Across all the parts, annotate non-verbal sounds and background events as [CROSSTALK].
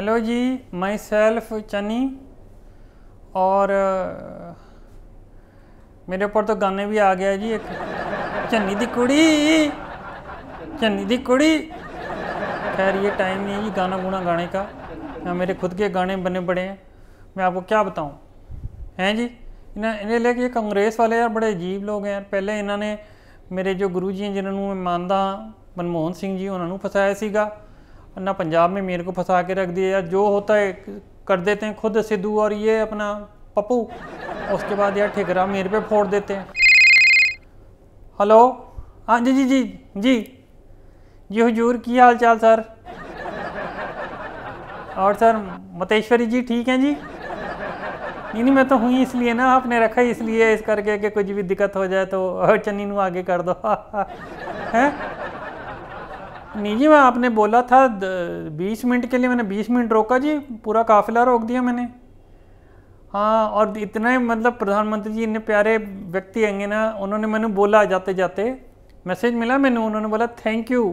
hello ji myself Channi और मेरे ऊपर तो गाने भी आ गया जी एक चनी दी कुड़ी चनी दी कुड़ी खैर ये टाइम नहीं है जी गाना गुना गाने का या मेरे खुद के गाने बने बड़े हैं मैं आपको क्या बताऊं हैं जी इन्हें इन्हें लेके कांग्रेस वाले यार बड़े अजीब लोग हैं यार पहले इन्होंने मेरे जो गुरु जी हैं जिन्होंने मैं मानता ਹਾਂ ਮਨਮੋਹਨ ਸਿੰਘ ਜੀ ਉਹਨਾਂ ਨੂੰ ਫਸਾਇਆ ना पंजाब में मीर को फंसा के रख दिया यार जो होता है कर देते हैं खुद सिद्धू और ये अपना पप्पू उसके बाद यार ठिकरा मीर पे फोड़ देते हैं हेलो हाँ जी जी जी जी जी हजूर की हाल चाल सर और सर मतेश्वरी जी ठीक हैं जी नहीं नहीं मैं तो हूँ इसलिए ना आपने रखा ही इसलिए इस करके कि कुछ भी दिक्कत हो जाए तो चनी आगे कर दो [LAUGHS] हैं नहीं जी मैं आपने बोला था बीस मिनट के लिए मैंने बीस मिनट रोका जी पूरा काफिला रोक दिया मैंने हाँ और इतने मतलब प्रधानमंत्री जी इतने प्यारे व्यक्ति हैंगे ना उन्होंने मैंने बोला जाते जाते मैसेज मिला मैंने उन्होंने बोला thank you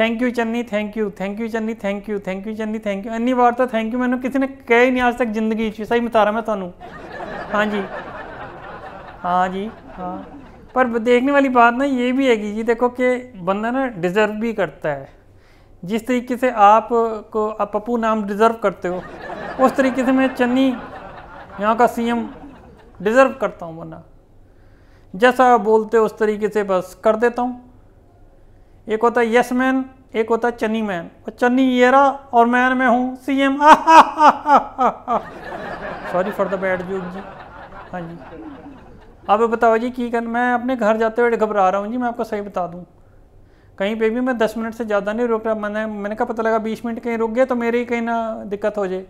thank you Channi thank you thank you Channi thank you thank you Channi thank you इन्नी बार तो थैंक यू मैंने किसी ने कह ही नहीं आज तक जिंदगी सही बता रहा मैं थानू हाँ जी हाँ जी हाँ पर देखने वाली बात ना ये भी है कि देखो कि बंदा ना डिज़र्व भी करता है जिस तरीके से आप को आप पप्पू नाम डिज़र्व करते हो उस तरीके से मैं चन्नी यहाँ का सीएम डिज़र्व करता हूँ वरना जैसा बोलते हो उस तरीके से बस कर देता हूँ एक होता है यस मैन एक होता है चन्नी मैन और चन्नी ये रहा और मैन मैं हूँ C M sorry for the bad joke जी हाँ जी आप बताओ जी की कर मैं अपने घर जाते हुए घबरा रहा हूँ जी मैं आपको सही बता दूँ कहीं पे भी मैं दस मिनट से ज़्यादा नहीं रुक रहा मैंने मैंने कहा पता लगा बीस मिनट कहीं रुक गया तो मेरी कहीं ना दिक्कत हो जाए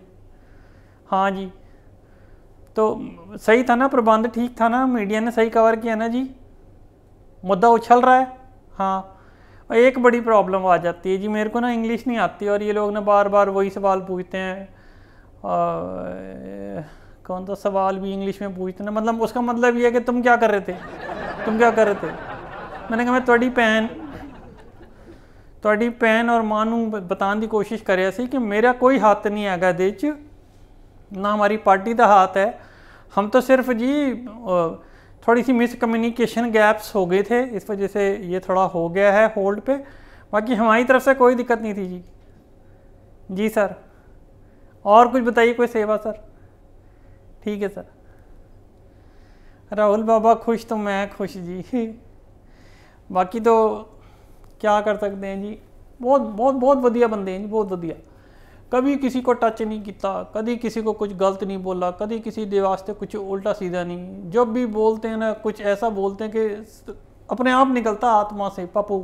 हाँ जी तो सही था ना प्रबंध ठीक था ना मीडिया ने सही कवर किया ना जी मुद्दा उछल रहा है हाँ एक बड़ी प्रॉब्लम आ जाती है जी मेरे को ना इंग्लिश नहीं आती और ये लोग ना बार बार वही सवाल पूछते हैं आ, कौन तो सवाल भी इंग्लिश में पूछते ना मतलब उसका मतलब ये है कि तुम क्या कर रहे थे तुम क्या कर रहे थे मैंने कहा मैं थोड़ी भैन थोड़ी भैन और माँ बताने की कोशिश कर रहा सी कि मेरा कोई हाथ नहीं है दे ना हमारी पार्टी का हाथ है हम तो सिर्फ जी थोड़ी सी मिसकम्युनिकेशन गैप्स हो गए थे इस वजह से ये थोड़ा हो गया है होल्ड पे बाकी हमारी तरफ से कोई दिक्कत नहीं थी जी जी सर और कुछ बताइए कोई सेवा सर ठीक है सर राहुल बाबा खुश तो मैं खुश जी बाकी तो क्या कर सकते हैं जी बहुत बहुत बहुत वधिया बंदे हैं जी बहुत वधिया कभी किसी को टच नहीं किया कभी किसी को कुछ गलत नहीं बोला कभी किसी के वास्ते कुछ उल्टा सीधा नहीं जब भी बोलते हैं ना कुछ ऐसा बोलते हैं कि अपने आप निकलता आत्मा से पप्पू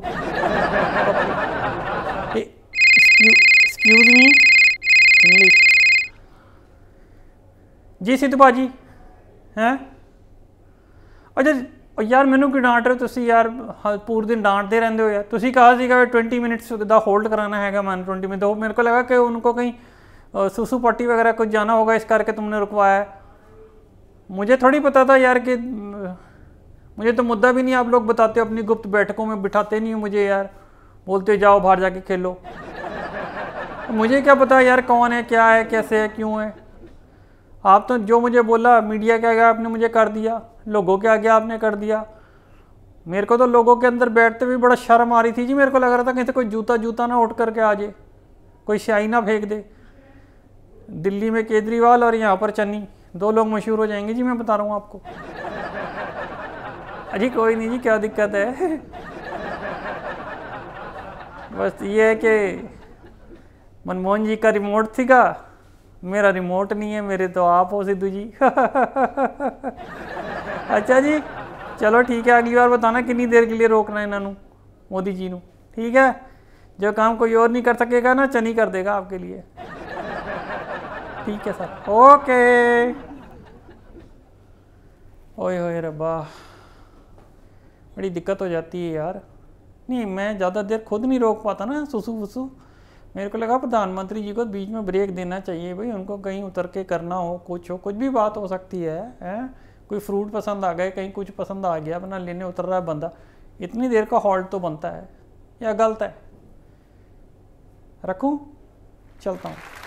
जी सिद्ध भाजी है अच्छा यार मैनू ਮੈਨੂੰ डांट रहे हो ਤੁਸੀਂ यार पूरे दिन डांटते रहते हो यार कहा ट्वेंटी मिनट्स का होल्ड कराना है ਕਰਾਣਾ ट्वेंटी मिनट 20 मेरे को लगा कि उनको कहीं सुसु पट्टी वगैरह कुछ जाना होगा इस करके तुमने रुकवाया है मुझे थोड़ी पता था यार कि मुझे तो मुद्दा भी नहीं आप लोग बताते हो अपनी गुप्त बैठकों में बिठाते नहीं हो मुझे यार बोलते हो जाओ बाहर जाके खेलो मुझे क्या पता यार कौन है क्या है कैसे है क्यों है आप तो जो मुझे बोला मीडिया के आगे आपने मुझे कर दिया लोगों के आगे आपने कर दिया मेरे को तो लोगों के अंदर बैठते भी बड़ा शर्म आ रही थी जी मेरे को लग रहा था कहीं से कोई जूता जूता ना उठ करके आ जाए कोई स्याही ना फेंक दे दिल्ली में केजरीवाल और यहाँ पर चन्नी दो लोग मशहूर हो जाएंगे जी मैं बता रहा हूँ आपको अजी कोई नहीं जी क्या दिक्कत है बस ये है कि मनमोहन जी का रिमोट थी का मेरा रिमोट नहीं है मेरे तो आप हो सिद्धू जी [LAUGHS] अच्छा जी चलो ठीक है अगली बार बताना कितनी देर के लिए रोकना इन्हों मोदी जी ठीक है जो काम कोई और नहीं कर सकेगा ना चनी कर देगा आपके लिए ठीक है सर ओके ओए होए रब्बा बड़ी दिक्कत हो जाती है यार नहीं मैं ज़्यादा देर खुद नहीं रोक पाता ना सुसु वसु मेरे को लगा प्रधानमंत्री जी को बीच में ब्रेक देना चाहिए भाई उनको कहीं उतर के करना हो कुछ हो कुछ भी बात हो सकती है, हैं कोई फ्रूट पसंद आ गए कहीं कुछ पसंद आ गया अपना लेने उतर रहा है बंदा इतनी देर का हॉल्ट तो बनता है या गलत है रखूँ चलता हूँ